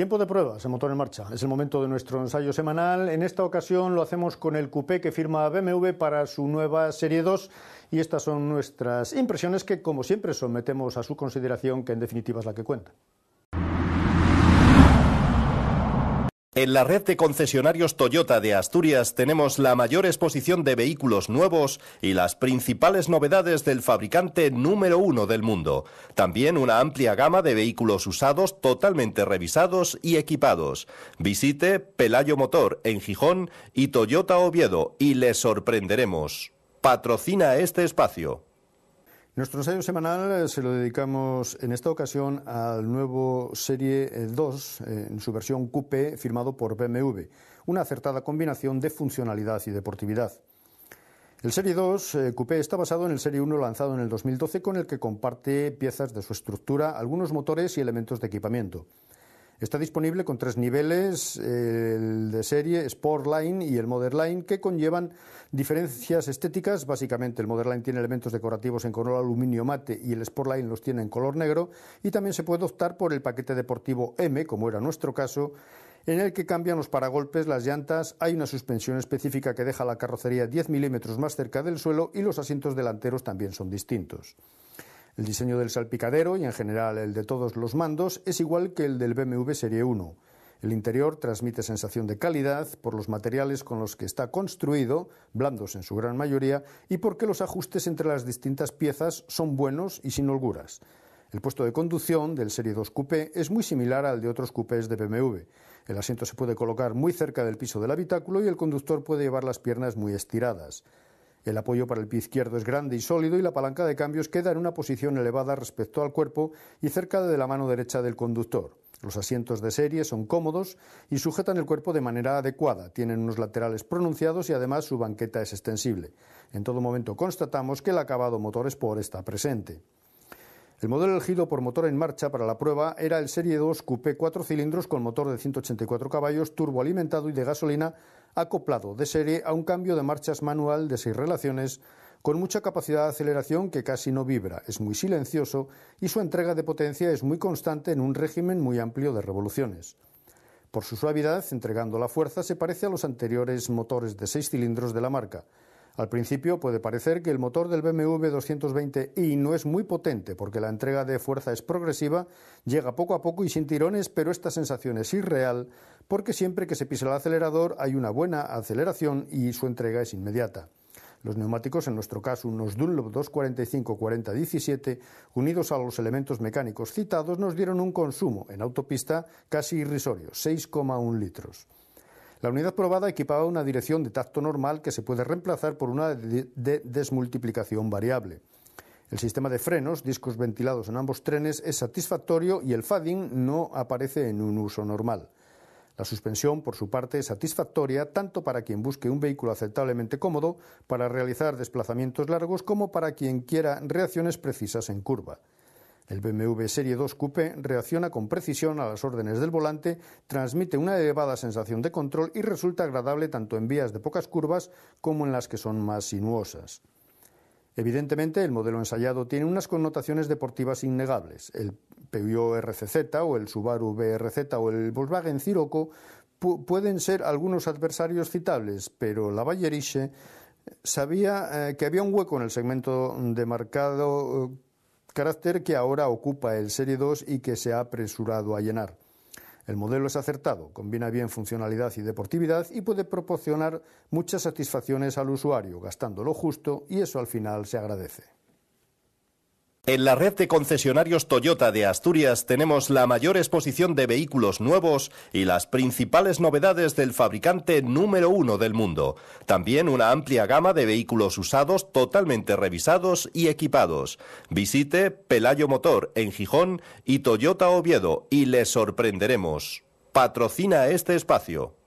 Tiempo de pruebas el motor en marcha. Es el momento de nuestro ensayo semanal. En esta ocasión lo hacemos con el coupé que firma BMW para su nueva Serie 2 y estas son nuestras impresiones que como siempre sometemos a su consideración que en definitiva es la que cuenta. En la red de concesionarios Toyota de Asturias tenemos la mayor exposición de vehículos nuevos y las principales novedades del fabricante número uno del mundo. También una amplia gama de vehículos usados totalmente revisados y equipados. Visite Pelayo Motor en Gijón y Toyota Oviedo y les sorprenderemos. Patrocina este espacio. Nuestro ensayo semanal eh, se lo dedicamos en esta ocasión al nuevo Serie 2 eh, eh, en su versión coupé firmado por BMW, una acertada combinación de funcionalidad y deportividad. El Serie 2 Coupé está basado en el Serie 1 lanzado en el 2012 con el que comparte piezas de su estructura, algunos motores y elementos de equipamiento. Está disponible con tres niveles, el de serie, Sport Line y el Modern Line, que conllevan diferencias estéticas. Básicamente, el Modern Line tiene elementos decorativos en color aluminio mate y el Sport Line los tiene en color negro. Y también se puede optar por el paquete deportivo M, como era nuestro caso, en el que cambian los paragolpes, las llantas, hay una suspensión específica que deja la carrocería 10 milímetros más cerca del suelo y los asientos delanteros también son distintos. El diseño del salpicadero y en general el de todos los mandos es igual que el del BMW Serie 1. El interior transmite sensación de calidad por los materiales con los que está construido, blandos en su gran mayoría, y porque los ajustes entre las distintas piezas son buenos y sin holguras. El puesto de conducción del Serie 2 Coupé es muy similar al de otros coupés de BMW. El asiento se puede colocar muy cerca del piso del habitáculo y el conductor puede llevar las piernas muy estiradas. El apoyo para el pie izquierdo es grande y sólido y la palanca de cambios queda en una posición elevada respecto al cuerpo y cerca de la mano derecha del conductor. Los asientos de serie son cómodos y sujetan el cuerpo de manera adecuada, tienen unos laterales pronunciados y además su banqueta es extensible. En todo momento constatamos que el acabado motor Sport está presente. El modelo elegido por motor en marcha para la prueba era el Serie 2 Coupé 4 cilindros con motor de 184 caballos, turboalimentado y de gasolina, acoplado de serie a un cambio de marchas manual de 6 relaciones, con mucha capacidad de aceleración que casi no vibra, es muy silencioso y su entrega de potencia es muy constante en un régimen muy amplio de revoluciones. Por su suavidad, entregando la fuerza, se parece a los anteriores motores de 6 cilindros de la marca. Al principio puede parecer que el motor del BMW 220i no es muy potente porque la entrega de fuerza es progresiva, llega poco a poco y sin tirones, pero esta sensación es irreal porque siempre que se pisa el acelerador hay una buena aceleración y su entrega es inmediata. Los neumáticos, en nuestro caso unos Dunlop 245-40-17, unidos a los elementos mecánicos citados, nos dieron un consumo en autopista casi irrisorio, 6,1 litros. La unidad probada equipaba una dirección de tacto normal que se puede reemplazar por una de desmultiplicación variable. El sistema de frenos, discos ventilados en ambos trenes, es satisfactorio y el fading no aparece en un uso normal. La suspensión, por su parte, es satisfactoria tanto para quien busque un vehículo aceptablemente cómodo para realizar desplazamientos largos como para quien quiera reacciones precisas en curva. El BMW Serie 2 Coupe reacciona con precisión a las órdenes del volante, transmite una elevada sensación de control y resulta agradable tanto en vías de pocas curvas como en las que son más sinuosas. Evidentemente, el modelo ensayado tiene unas connotaciones deportivas innegables. El Peugeot RCZ o el Subaru BRZ o el Volkswagen Ciroco pueden ser algunos adversarios citables, pero la Bayerische sabía eh, que había un hueco en el segmento de mercado eh, carácter que ahora ocupa el Serie 2 y que se ha apresurado a llenar. El modelo es acertado, combina bien funcionalidad y deportividad y puede proporcionar muchas satisfacciones al usuario, gastando lo justo y eso al final se agradece. En la red de concesionarios Toyota de Asturias tenemos la mayor exposición de vehículos nuevos y las principales novedades del fabricante número uno del mundo. También una amplia gama de vehículos usados totalmente revisados y equipados. Visite Pelayo Motor en Gijón y Toyota Oviedo y les sorprenderemos. Patrocina este espacio.